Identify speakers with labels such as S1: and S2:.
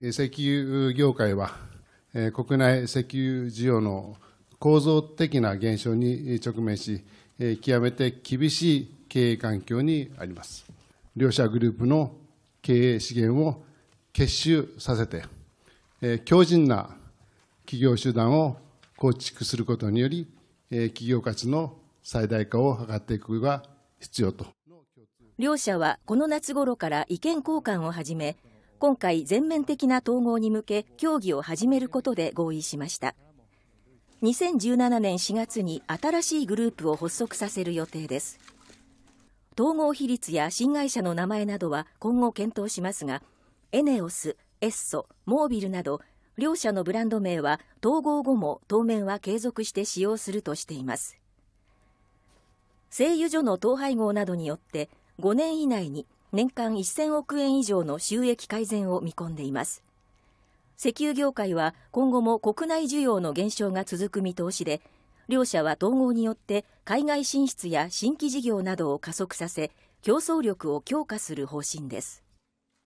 S1: 石油業界は、国内石油需要の構造的な減少に直面し、極めて厳しい経営環境にあります。両社グループの経営資源を結集させて、強靭な企業集団を構築することにより、企業価値の最大化を図っていくことが必要と。
S2: 両社はこの夏頃から意見交換を始め、今回全面的な統合に向け協議を始めることで合意しました2017年4月に新しいグループを発足させる予定です統合比率や新会社の名前などは今後検討しますがエネオス、エッソ、モービルなど両社のブランド名は統合後も当面は継続して使用するとしています製油所の統廃合などによって5年以内に年間1000億円以上の収益改善を見込んでいます石油業界は今後も国内需要の減少が続く見通しで両社は統合によって海外進出や新規事業などを加速させ競争力を強化する方針です